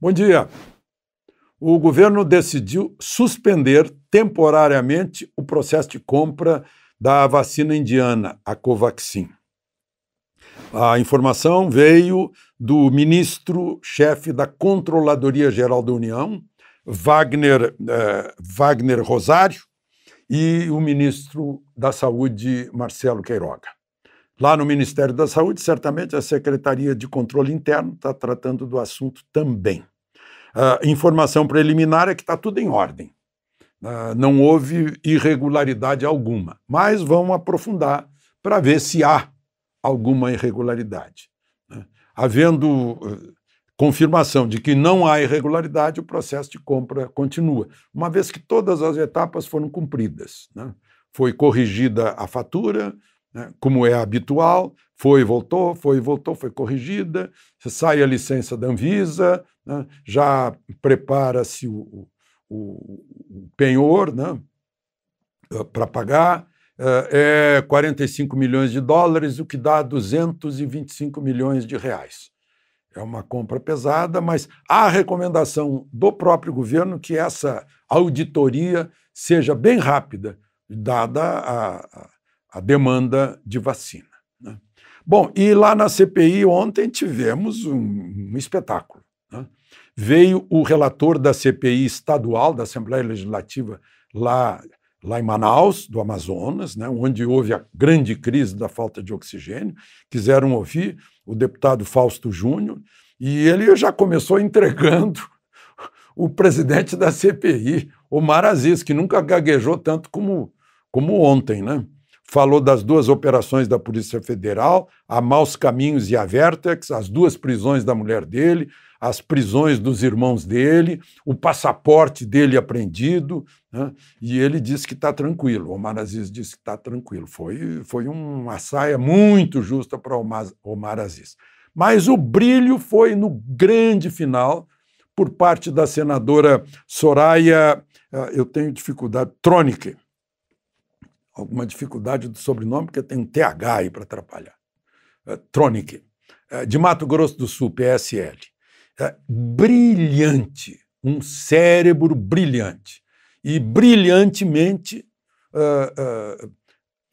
Bom dia. O governo decidiu suspender temporariamente o processo de compra da vacina indiana, a Covaxin. A informação veio do ministro-chefe da Controladoria Geral da União, Wagner, eh, Wagner Rosário, e o ministro da Saúde, Marcelo Queiroga. Lá no Ministério da Saúde, certamente a Secretaria de Controle Interno está tratando do assunto também. Uh, informação preliminar é que está tudo em ordem. Uh, não houve irregularidade alguma, mas vão aprofundar para ver se há alguma irregularidade. Né? Havendo uh, confirmação de que não há irregularidade, o processo de compra continua, uma vez que todas as etapas foram cumpridas. Né? Foi corrigida a fatura, né? como é habitual, foi e voltou, foi e voltou, foi corrigida, sai a licença da Anvisa, né? já prepara-se o, o, o, penhor né? para pagar, eh, é 45 milhões de dólares, o que dá 225 milhões de reais. É uma compra pesada, mas há recomendação do próprio governo que essa auditoria seja bem rápida, dada a, a a demanda de vacina. Né? Bom, e lá na CPI ontem tivemos um, um espetáculo. Né? Veio o relator da CPI estadual, da Assembleia Legislativa, lá, lá em Manaus, do Amazonas, né? onde houve a grande crise da falta de oxigênio. Quiseram ouvir o deputado Fausto Júnior, e ele já começou entregando o presidente da CPI, Omar Aziz, que nunca gaguejou tanto como, como ontem, né? falou das duas operações da Polícia Federal, a Maus Caminhos e a Vertex, as duas prisões da mulher dele, as prisões dos irmãos dele, o passaporte dele apreendido, né? e ele disse que está tranquilo. Omar Aziz disse que está tranquilo. Foi, foi uma saia muito justa para Omar, Omar Aziz. Mas o brilho foi no grande final, por parte da senadora Soraya, eh, eu tenho dificuldade, Tronic, alguma dificuldade do sobrenome, porque tem um TH aí para atrapalhar. É, Tronic, é, de Mato Grosso do Sul, PSL. É, brilhante, um cérebro brilhante. E brilhantemente é, é,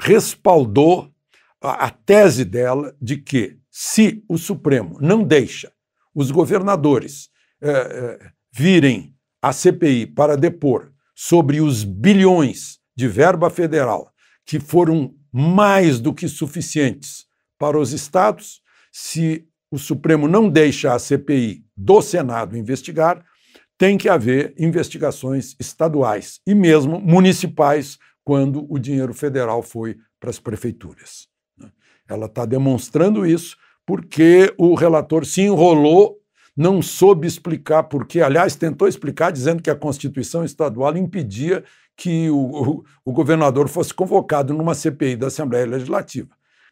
respaldou a, a tese dela de que se o Supremo não deixa os governadores é, virem à CPI para depor sobre os bilhões de verba federal que foram mais do que suficientes para os estados, se o Supremo não deixa a CPI do Senado investigar, tem que haver investigações estaduais e mesmo municipais quando o dinheiro federal foi para as prefeituras. Né? Ela está demonstrando isso porque o relator se enrolou, não soube explicar por que, aliás, tentou explicar dizendo que a Constituição estadual impedia que o, o, governador fosse convocado numa CPI da Assembleia Legislativa.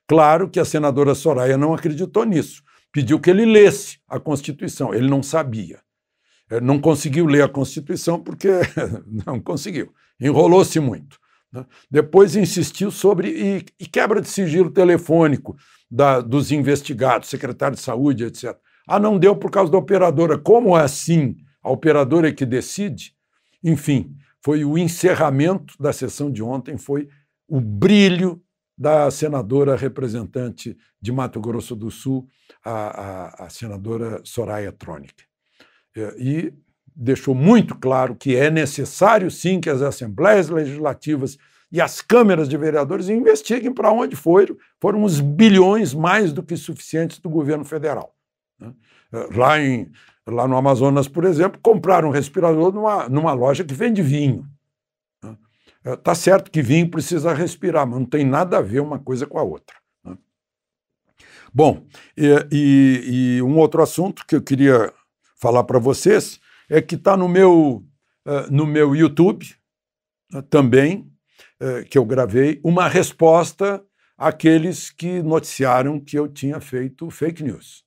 Claro que a senadora Soraya não acreditou nisso, pediu que ele lesse a Constituição. Ele não sabia. É, não conseguiu ler a Constituição porque não conseguiu. Enrolou-se muito. Né? Depois insistiu sobre e, e, quebra de sigilo telefônico da, dos investigados, secretário de saúde, etc. Ah, não deu por causa da operadora. Como é assim? A operadora é que decide? Enfim, foi o encerramento da sessão de ontem, foi o brilho da senadora representante de Mato Grosso do Sul, a, a, a senadora Soraya Tronic. É, e deixou muito claro que é necessário, sim, que as assembleias legislativas e as câmeras de vereadores investiguem para onde foram, foram os bilhões mais do que suficientes do governo federal. Né? lá, em, lá no Amazonas, por exemplo, compraram um respirador numa, numa loja que vende vinho. Né? É, tá certo que vinho precisa respirar, mas não tem nada a ver uma coisa com a outra. Né? Bom, e, e um outro assunto que eu queria falar para vocês é que está no meu, é, no meu YouTube né, também, é, que eu gravei, uma resposta àqueles que noticiaram que eu tinha feito fake news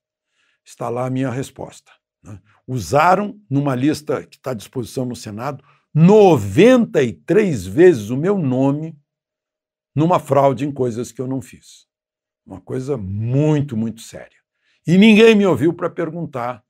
está lá a minha resposta. Né? Usaram, numa lista que está à disposição no Senado, 93 vezes o meu nome numa fraude em coisas que eu não fiz. Uma coisa muito, muito séria. E ninguém me ouviu para perguntar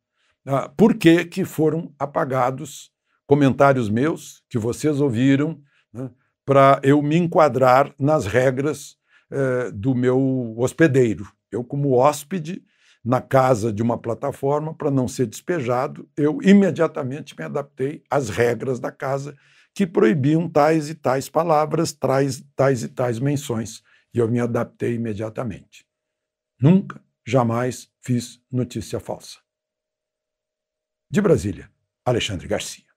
ah, por que, que foram apagados comentários meus que vocês ouviram né, para eu me enquadrar nas regras eh, do meu hospedeiro. Eu, como hóspede, na casa de uma plataforma para não ser despejado, eu imediatamente me adaptei às regras da casa que proibiam tais e tais palavras, tais, tais e tais menções, e eu me adaptei imediatamente. Nunca, jamais fiz notícia falsa. De Brasília, Alexandre Garcia.